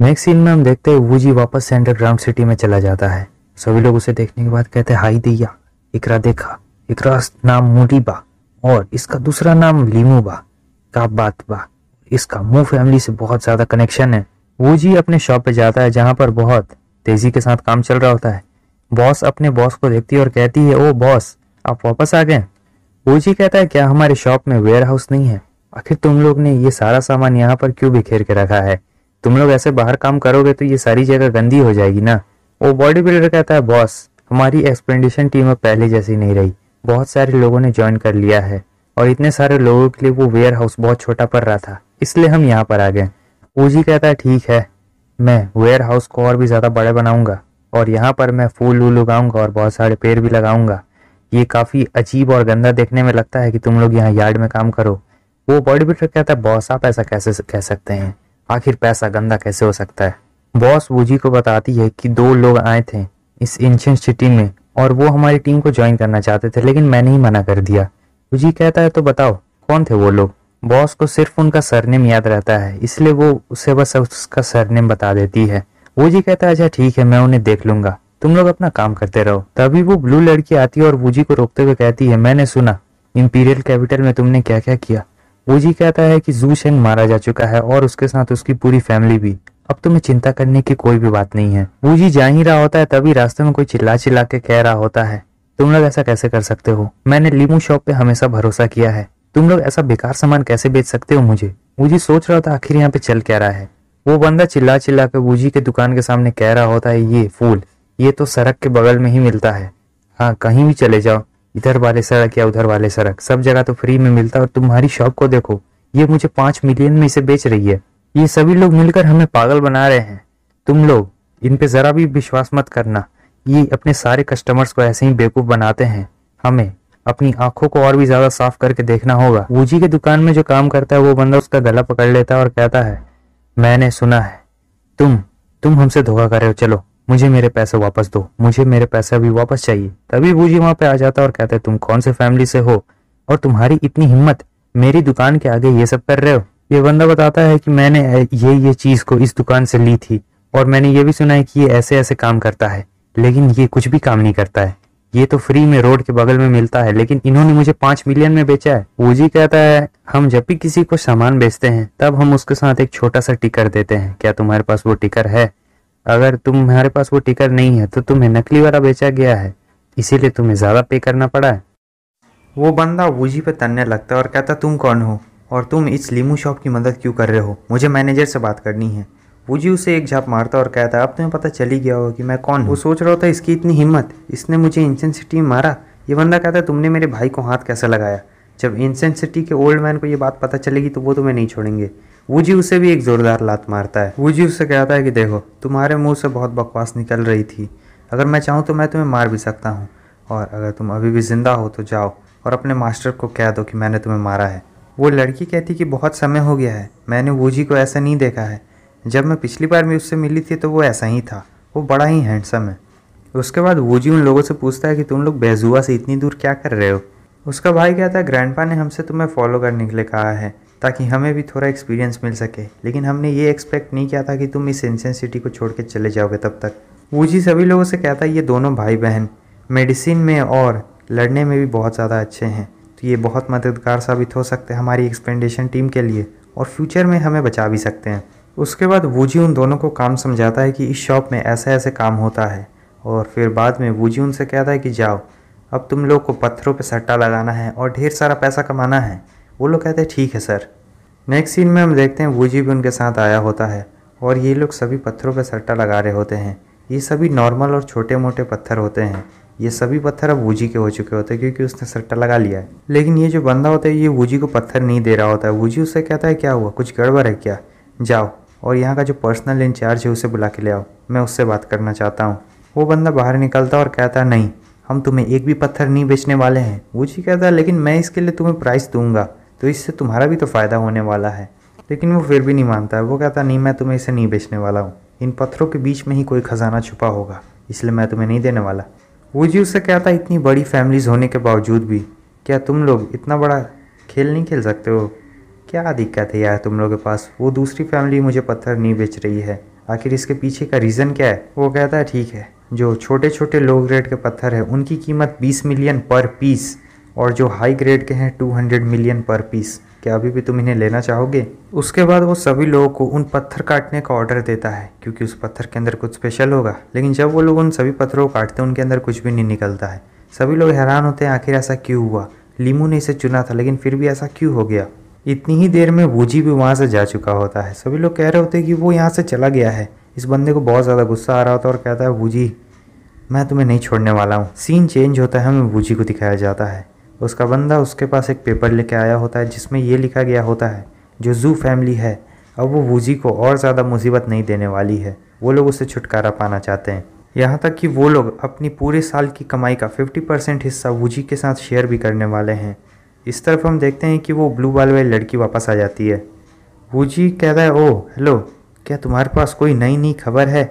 next scene में हम देखते हैं वूजी वापस से अंडरग्राउंड सिटी में चला जाता है सभी लोग उसे देखने के बाद कहते हैं हाई दिया इकरा देखा इकरा नाम मोटीबा और इसका दूसरा नाम बात बा इसका मुंह फैमिली से बहुत ज्यादा कनेक्शन है वो जी अपने शॉप पे जाता है जहाँ पर बहुत तेजी के साथ काम चल रहा होता है बॉस अपने बॉस को देखती है और कहती है ओ बॉस आप वापस आ गए वो जी कहता है क्या हमारे शॉप में वेयर हाउस नहीं है आखिर तुम लोग ने ये सारा सामान यहाँ पर क्यों बिखेर के रखा है तुम लोग ऐसे बाहर काम करोगे तो ये सारी जगह गंदी हो जाएगी ना वो बॉडी बिल्डर कहता है बॉस हमारी एक्सपेंडिशन टीम अब पहले जैसी नहीं रही बहुत सारे लोगों ने ज्वाइन कर लिया है और इतने सारे लोगों के लिए वो वेयर हाउस बहुत छोटा पड़ रहा था इसलिए हम यहाँ पर आ गए पूजी कहता है ठीक है मैं वेयर हाउस को और भी ज़्यादा बड़े बनाऊंगा और यहाँ पर मैं फूल वूल उगाऊंगा और बहुत सारे पेड़ भी लगाऊंगा ये काफ़ी अजीब और गंदा देखने में लगता है कि तुम लोग यहाँ यार्ड में काम करो वो बॉडी बिल्डर कहता है बॉस आप ऐसा कैसे कह सकते हैं आखिर पैसा गंदा कैसे हो सकता है बॉस वूजी को बताती है कि दो लोग आए थे इस एंशियंट सिटी में और वो हमारी टीम को ज्वाइन करना चाहते थे लेकिन मैंने ही मना कर दिया वूजी कहता है तो बताओ कौन थे वो लोग बॉस को सिर्फ उनका सरनेम याद रहता है इसलिए वो उसे बस उसका सरनेम बता देती है वूजी कहता है अच्छा ठीक है मैं उन्हें देख लूंगा तुम लोग अपना काम करते रहो तभी वो ब्लू लड़की आती है और वूजी को रोकते हुए कहती है मैंने सुना इम्पीरियल कैपिटल में तुमने क्या क्या किया ओजी कहता है कि जू शेंग मारा जा चुका है और उसके साथ उसकी पूरी फैमिली भी अब तुम्हें चिंता करने की कोई भी बात नहीं है जी जा ही रहा होता है तभी रास्ते में कोई चिल्ला चिल्ला के कह रहा होता है तुम लोग ऐसा कैसे कर सकते हो मैंने लीमू शॉप पे हमेशा भरोसा किया है तुम लोग ऐसा बेकार सामान कैसे बेच सकते हो मुझे बूजी सोच रहा था आखिर यहाँ पे चल क्या रहा है वो बंदा चिल्ला चिल्ला के बूजी के दुकान के सामने कह रहा होता है ये फूल ये तो सड़क के बगल में ही मिलता है हाँ कहीं भी चले जाओ इधर वाले सड़क या उधर वाले सड़क सब जगह तो फ्री में मिलता और तुम्हारी शॉप को देखो ये मुझे पांच मिलियन में इसे बेच रही है ये सभी लोग मिलकर हमें पागल बना रहे हैं तुम लोग इन पे ज़रा भी विश्वास मत करना ये अपने सारे कस्टमर्स को ऐसे ही बेवकूफ़ बनाते हैं हमें अपनी आंखों को और भी ज़्यादा साफ करके देखना होगा वूजी के दुकान में जो काम करता है वो बंदा उसका गला पकड़ लेता है और कहता है मैंने सुना है तुम तुम हमसे धोखा कर रहे हो चलो मुझे मेरे पैसे वापस दो मुझे मेरे पैसे अभी वापस चाहिए तभी बूजी वहां पे आ जाता और कहता है तुम कौन से फैमिली से हो और तुम्हारी इतनी हिम्मत मेरी दुकान के आगे ये सब कर रहे हो ये बंदा बताता है कि मैंने ये ये चीज को इस दुकान से ली थी और मैंने ये भी सुना है कि ये ऐसे ऐसे काम करता है लेकिन ये कुछ भी काम नहीं करता है ये तो फ्री में रोड के बगल में मिलता है लेकिन इन्होंने मुझे पांच मिलियन में बेचा है बूजी कहता है हम जब भी किसी को सामान बेचते हैं तब हम उसके साथ एक छोटा सा टिकर देते हैं क्या तुम्हारे पास वो टिकर है अगर तुम्हारे पास वो टिकट नहीं है तो तुम्हें नकली वाला बेचा गया है इसीलिए तुम्हें ज़्यादा पे करना पड़ा है वो बंदा बूझी पे तनने लगता है और कहता तुम कौन हो और तुम इस लीमू शॉप की मदद क्यों कर रहे हो मुझे मैनेजर से बात करनी है बूझी उसे एक झाप मारता और कहता अब तुम्हें पता चली गया होगा कि मैं कौन हूँ वो सोच रहा था इसकी इतनी हिम्मत इसने मुझे में मारा ये बंदा कहता तुमने मेरे भाई को हाथ कैसे लगाया जब सिटी के ओल्ड मैन को ये बात पता चलेगी तो वो तुम्हें नहीं छोड़ेंगे वुजी उसे भी एक ज़ोरदार लात मारता है वुजी उससे कहता है कि देखो तुम्हारे मुंह से बहुत बकवास निकल रही थी अगर मैं चाहूँ तो मैं तुम्हें मार भी सकता हूँ और अगर तुम अभी भी ज़िंदा हो तो जाओ और अपने मास्टर को कह दो कि मैंने तुम्हें मारा है वो लड़की कहती कि बहुत समय हो गया है मैंने वूजी को ऐसा नहीं देखा है जब मैं पिछली बार भी उससे मिली थी तो वो ऐसा ही था वो बड़ा ही हैंडसम है उसके बाद वूजी उन लोगों से पूछता है कि तुम लोग बेजुआ से इतनी दूर क्या कर रहे हो उसका भाई कहता है ग्रैंडपा ने हमसे तुम्हें फॉलो करने के लिए कहा है ताकि हमें भी थोड़ा एक्सपीरियंस मिल सके लेकिन हमने ये एक्सपेक्ट नहीं किया था कि तुम इस एंशियन सिटी को छोड़ के चले जाओगे तब तक वूजी सभी लोगों से कहता है ये दोनों भाई बहन मेडिसिन में और लड़ने में भी बहुत ज़्यादा अच्छे हैं तो ये बहुत मददगार साबित हो सकते हैं हमारी एक्सपेंडेशन टीम के लिए और फ्यूचर में हमें बचा भी सकते हैं उसके बाद वूजी उन दोनों को काम समझाता है कि इस शॉप में ऐसे ऐसे काम होता है और फिर बाद में वूजी उनसे कहता है कि जाओ अब तुम लोग को पत्थरों पर सट्टा लगाना है और ढेर सारा पैसा कमाना है वो लोग कहते हैं ठीक है सर नेक्स्ट सीन में हम देखते हैं वूजी भी उनके साथ आया होता है और ये लोग सभी पत्थरों पर सट्टा लगा रहे होते हैं ये सभी नॉर्मल और छोटे मोटे पत्थर होते हैं ये सभी पत्थर अब वूजी के हो चुके होते हैं क्योंकि उसने सट्टा लगा लिया है लेकिन ये जो बंदा होता है ये वूजी को पत्थर नहीं दे रहा होता है वूजी उससे कहता है क्या हुआ कुछ गड़बड़ है क्या जाओ और यहाँ का जो पर्सनल इंचार्ज है उसे बुला के ले आओ मैं उससे बात करना चाहता हूँ वो बंदा बाहर निकलता और कहता नहीं हम तुम्हें एक भी पत्थर नहीं बेचने वाले हैं वूजी कहता है लेकिन मैं इसके लिए तुम्हें प्राइस दूंगा तो इससे तुम्हारा भी तो फ़ायदा होने वाला है लेकिन वो फिर भी नहीं मानता है वो कहता नहीं मैं तुम्हें इसे नहीं बेचने वाला हूँ इन पत्थरों के बीच में ही कोई ख़जाना छुपा होगा इसलिए मैं तुम्हें नहीं देने वाला वो जी उससे कहता इतनी बड़ी फैमिलीज़ होने के बावजूद भी क्या तुम लोग इतना बड़ा खेल नहीं खेल सकते हो क्या दिक्कत है यार तुम लोगों के पास वो दूसरी फैमिली मुझे पत्थर नहीं बेच रही है आखिर इसके पीछे का रीज़न क्या है वो कहता है ठीक है जो छोटे छोटे लो ग्रेड के पत्थर है उनकी कीमत 20 मिलियन पर पीस और जो हाई ग्रेड के हैं 200 मिलियन पर पीस क्या अभी भी तुम इन्हें लेना चाहोगे उसके बाद वो सभी लोगों को उन पत्थर काटने का ऑर्डर देता है क्योंकि उस पत्थर के अंदर कुछ स्पेशल होगा लेकिन जब वो लोग उन सभी पत्थरों को काटते हैं उनके अंदर कुछ भी नहीं निकलता है सभी लोग हैरान होते हैं आखिर ऐसा क्यों हुआ लीमू ने इसे चुना था लेकिन फिर भी ऐसा क्यों हो गया इतनी ही देर में वूजी भी वहाँ से जा चुका होता है सभी लोग कह रहे होते हैं कि वो यहाँ से चला गया है इस बंदे को बहुत ज़्यादा गुस्सा आ रहा होता है और कहता है वूजी मैं तुम्हें नहीं छोड़ने वाला हूँ सीन चेंज होता है हमें वूजी को दिखाया जाता है उसका बंदा उसके पास एक पेपर लेके आया होता है जिसमें ये लिखा गया होता है जो जू फैमिली है अब वो वूजी को और ज़्यादा मुसीबत नहीं देने वाली है वो लोग उसे छुटकारा पाना चाहते हैं यहाँ तक कि वो लोग अपनी पूरे साल की कमाई का 50 परसेंट हिस्सा वूजी के साथ शेयर भी करने वाले हैं इस तरफ हम देखते हैं कि वो ब्लू बाल वाली लड़की वापस आ जाती है वूजी कह रहा है ओ हेलो क्या तुम्हारे पास कोई नई नई खबर है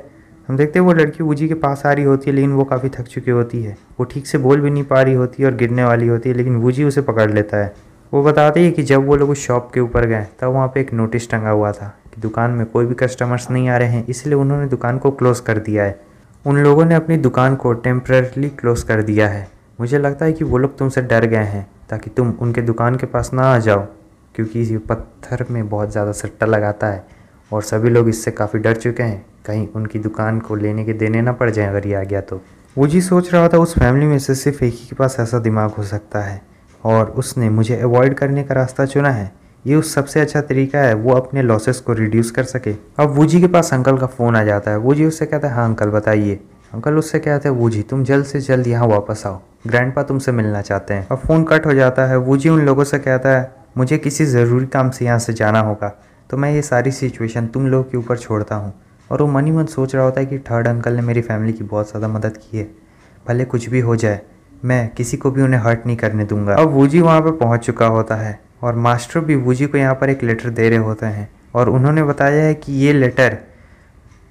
हम देखते हैं वो लड़की ऊजी के पास आ रही होती है लेकिन वो काफ़ी थक चुकी होती है वो ठीक से बोल भी नहीं पा रही होती और गिरने वाली होती है लेकिन वूजी उसे पकड़ लेता है वो बताते हैं कि जब वो लोग उस शॉप के ऊपर गए तब वहाँ पे एक नोटिस टंगा हुआ था कि दुकान में कोई भी कस्टमर्स नहीं आ रहे हैं इसलिए उन्होंने दुकान को क्लोज़ कर दिया है उन लोगों ने अपनी दुकान को टेम्प्रेरली क्लोज़ कर दिया है मुझे लगता है कि वो लोग तुमसे डर गए हैं ताकि तुम उनके दुकान के पास ना आ जाओ क्योंकि ये पत्थर में बहुत ज़्यादा सट्टा लगाता है और सभी लोग इससे काफ़ी डर चुके हैं कहीं उनकी दुकान को लेने के देने ना पड़ जाए अगर ये आ गया तो वो जी सोच रहा था उस फैमिली में से सिर्फ एक ही के पास ऐसा दिमाग हो सकता है और उसने मुझे अवॉइड करने का रास्ता चुना है ये उस सबसे अच्छा तरीका है वो अपने लॉसेस को रिड्यूस कर सके अब जी के पास अंकल का फ़ोन आ जाता है जी उससे कहता है हाँ अंकल बताइए अंकल उससे कहते हैं जी तुम जल्द से जल्द यहाँ वापस आओ पा तुमसे मिलना चाहते हैं अब फ़ोन कट हो जाता है वो जी उन लोगों से कहता है मुझे किसी ज़रूरी काम से यहाँ से जाना होगा तो मैं ये सारी सिचुएशन तुम लोगों के ऊपर छोड़ता हूँ और वो मन ही मन सोच रहा होता है कि थर्ड अंकल ने मेरी फैमिली की बहुत ज़्यादा मदद की है भले कुछ भी हो जाए मैं किसी को भी उन्हें हर्ट नहीं करने दूंगा अब वूजी वहाँ पर पहुँच चुका होता है और मास्टर भी वूजी को यहाँ पर एक लेटर दे रहे होते हैं और उन्होंने बताया है कि ये लेटर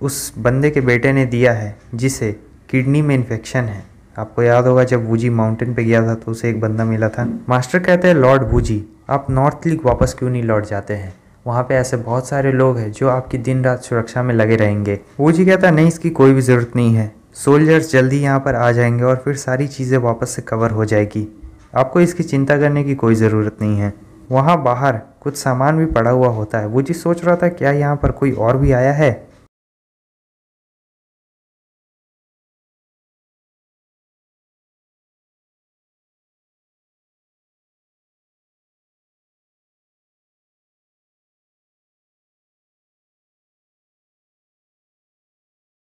उस बंदे के बेटे ने दिया है जिसे किडनी में इन्फेक्शन है आपको याद होगा जब वूजी माउंटेन पे गया था तो उसे एक बंदा मिला था मास्टर कहते हैं लॉर्ड वूजी आप नॉर्थ लीग वापस क्यों नहीं लौट जाते हैं वहाँ पे ऐसे बहुत सारे लोग हैं जो आपकी दिन रात सुरक्षा में लगे रहेंगे वो जी कहता नहीं इसकी कोई भी ज़रूरत नहीं है सोल्जर्स जल्दी यहाँ पर आ जाएंगे और फिर सारी चीज़ें वापस से कवर हो जाएगी आपको इसकी चिंता करने की कोई ज़रूरत नहीं है वहाँ बाहर कुछ सामान भी पड़ा हुआ होता है वो जी सोच रहा था क्या यहाँ पर कोई और भी आया है